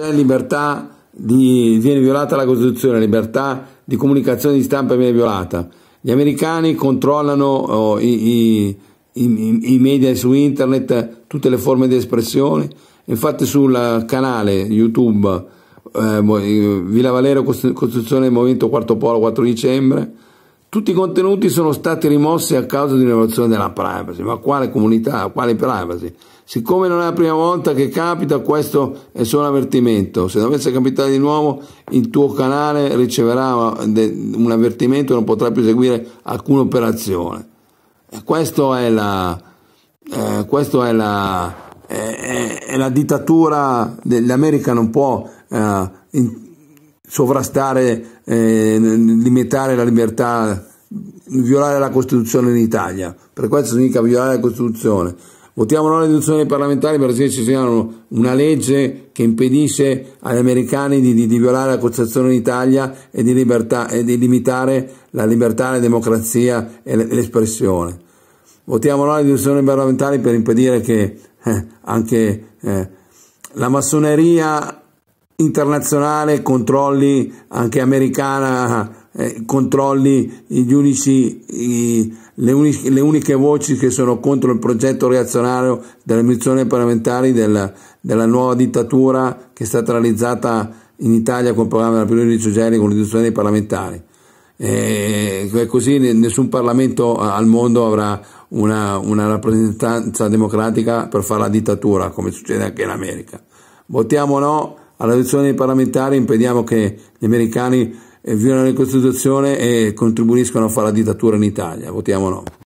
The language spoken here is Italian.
c'è libertà di, viene violata la Costituzione, libertà di comunicazione di stampa viene violata. Gli americani controllano oh, i, i, i, i, media su internet, tutte le forme di espressione. Infatti sul canale YouTube eh, Villa Valero Costituzione e Movimento Quarto Polo 4 dicembre tutti i contenuti sono stati rimossi a causa di un'innovazione della privacy, ma quale comunità, quale privacy? Siccome non è la prima volta che capita, questo è solo un avvertimento. Se dovesse capitare di nuovo, il tuo canale riceverà eh, un avvertimento e non potrà più seguire alcuna operazione. Eh, questo è la, eh, questo è la, è, è, è la dittatura dell'America, non può eh, in, sovrastare, eh, limitare la libertà violare la Costituzione in Italia, per questo significa violare la Costituzione. Votiamo no alle elezioni parlamentari per perché ci segnalano una legge che impedisce agli americani di, di, di violare la Costituzione in Italia e di, libertà, e di, limitare la libertà, la democrazia e l'espressione. Votiamo no alle elezioni parlamentari per impedire che eh, anche eh, la massoneria internazionale controlli anche americana eh, controlli unici, i, le, uniche, le, uniche voci che sono contro il progetto reazionario delle amministrazioni parlamentari del, della nuova dittatura che è stata realizzata in Italia con il programma della Prima di Suggeri con l'istituzione dei parlamentari. Eh, e così nessun Parlamento al mondo avrà una, una rappresentanza democratica per fare la dittatura, come succede anche in America. Votiamo no alla elezione dei parlamentari, impediamo che gli americani violano la Costituzione e contribuiscono a fare la dittatura in Italia. Votiamo no.